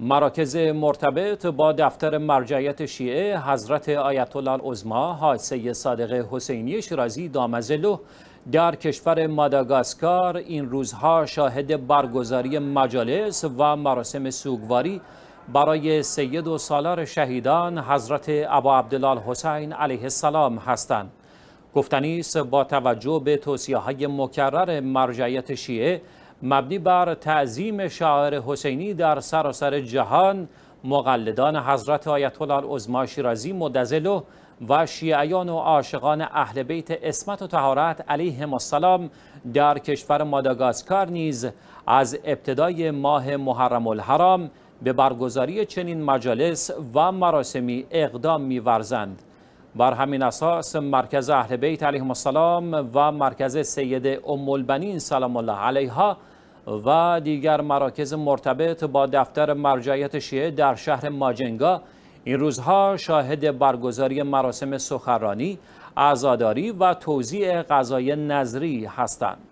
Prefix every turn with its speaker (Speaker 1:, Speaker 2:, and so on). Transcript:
Speaker 1: مراکز مرتبط با دفتر مرجعیت شیعه حضرت آیت الله العظما حاج صادق حسینی شیرازی دامزلو در کشور ماداگاسکار این روزها شاهد برگزاری مجالس و مراسم سوگواری برای سید و سالار شهیدان حضرت ابا عبدالله حسین علیه السلام هستند گفتنی با توجه به توصیه های مکرر مرجعیت شیعه مبنی بر تعظیم شاعر حسینی در سراسر جهان مقلدان حضرت آیت الله العظما شیرازی مدزلو و شیعیان و عاشقان اهل بیت اسمت و تهارت علیهم السلام در کشور ماداگاسکار نیز از ابتدای ماه محرم الحرام به برگزاری چنین مجالس و مراسمی اقدام می‌ورزند بر همین اساس مرکز اهل بیت علیهم السلام و مرکز سید ام البنین سلام الله علیها و دیگر مراکز مرتبط با دفتر مرجعیت شیعه در شهر ماجنگا این روزها شاهد برگزاری مراسم سخرانی، عزاداری و توزیع غذای نظری هستند.